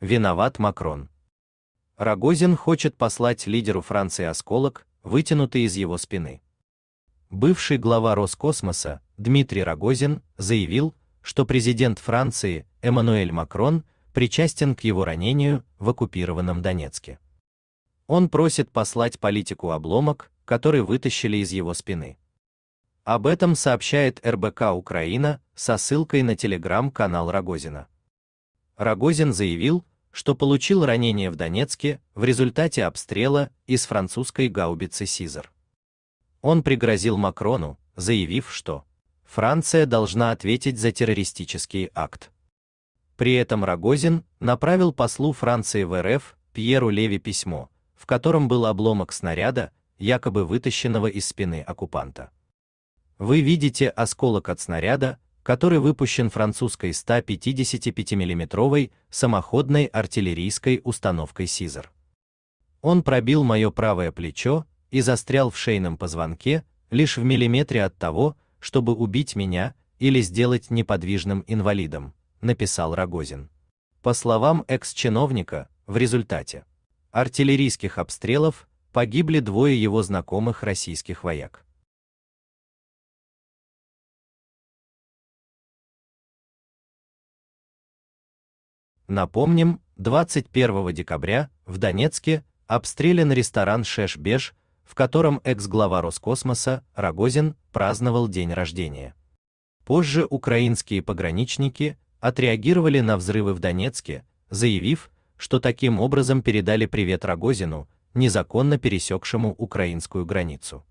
Виноват Макрон. Рогозин хочет послать лидеру Франции осколок, вытянутый из его спины. Бывший глава Роскосмоса Дмитрий Рогозин заявил, что президент Франции Эммануэль Макрон причастен к его ранению в оккупированном Донецке. Он просит послать политику обломок, который вытащили из его спины. Об этом сообщает РБК Украина со ссылкой на телеграм-канал Рогозина. Рогозин заявил, что получил ранение в Донецке в результате обстрела из французской гаубицы «Сизар». Он пригрозил Макрону, заявив, что Франция должна ответить за террористический акт. При этом Рогозин направил послу Франции в РФ Пьеру Леви письмо, в котором был обломок снаряда, якобы вытащенного из спины оккупанта. Вы видите осколок от снаряда, который выпущен французской 155 миллиметровой самоходной артиллерийской установкой «Сизер». Он пробил мое правое плечо и застрял в шейном позвонке лишь в миллиметре от того, чтобы убить меня или сделать неподвижным инвалидом, написал Рогозин. По словам экс-чиновника, в результате артиллерийских обстрелов погибли двое его знакомых российских вояк. Напомним, 21 декабря в Донецке обстрелян ресторан «Шеш-Беш», в котором экс-глава Роскосмоса Рогозин праздновал день рождения. Позже украинские пограничники отреагировали на взрывы в Донецке, заявив, что таким образом передали привет Рогозину, незаконно пересекшему украинскую границу.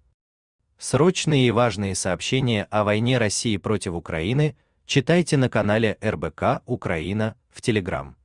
Срочные и важные сообщения о войне России против Украины читайте на канале РБК Украина в Telegram.